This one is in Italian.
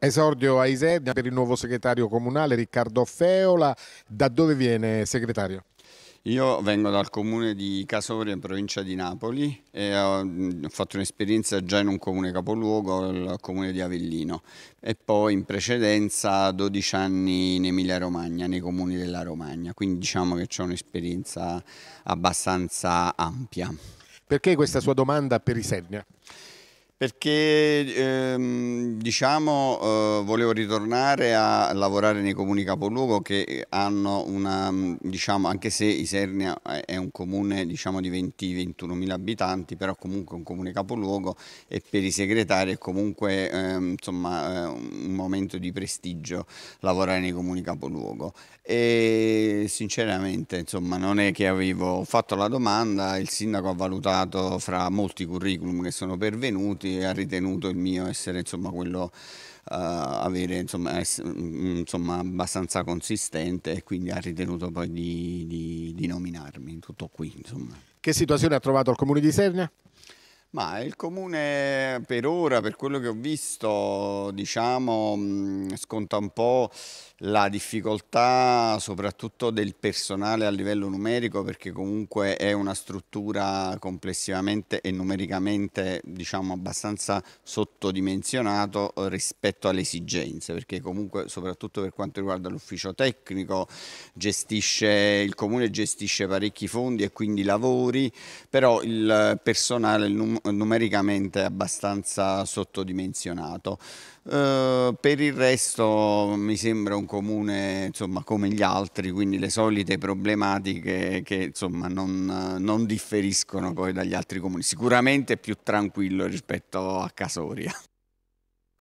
Esordio a Isernia per il nuovo segretario comunale Riccardo Feola. Da dove viene segretario? Io vengo dal comune di Casoria in provincia di Napoli e mm, ho fatto un'esperienza già in un comune capoluogo, il comune di Avellino e poi in precedenza 12 anni in Emilia Romagna, nei comuni della Romagna, quindi diciamo che ho un'esperienza abbastanza ampia. Perché questa sua domanda per Isernia? Perché ehm, diciamo eh, volevo ritornare a lavorare nei comuni capoluogo che hanno una, diciamo, anche se Isernia è un comune diciamo, di 20-21 mila abitanti, però comunque un comune capoluogo e per i segretari è comunque ehm, insomma, eh, un momento di prestigio lavorare nei comuni capoluogo. E sinceramente insomma, non è che avevo fatto la domanda, il sindaco ha valutato fra molti curriculum che sono pervenuti tutti ha ritenuto il mio essere insomma quello Uh, avere insomma, ess- mm, insomma, abbastanza consistente e quindi ha ritenuto poi di, di, di nominarmi tutto qui insomma. Che situazione ha trovato il comune di Sernia? Ma il comune per ora, per quello che ho visto, diciamo, sconta un po' la difficoltà soprattutto del personale a livello numerico perché comunque è una struttura complessivamente e numericamente diciamo abbastanza sottodimensionato eh, rispetto alle esigenze perché comunque soprattutto per quanto riguarda l'ufficio tecnico gestisce, il comune gestisce parecchi fondi e quindi lavori però il personale il numero numericamente abbastanza sottodimensionato. Eh, per il resto mi sembra un comune insomma, come gli altri, quindi le solite problematiche che insomma, non, non differiscono poi dagli altri comuni, sicuramente più tranquillo rispetto a Casoria.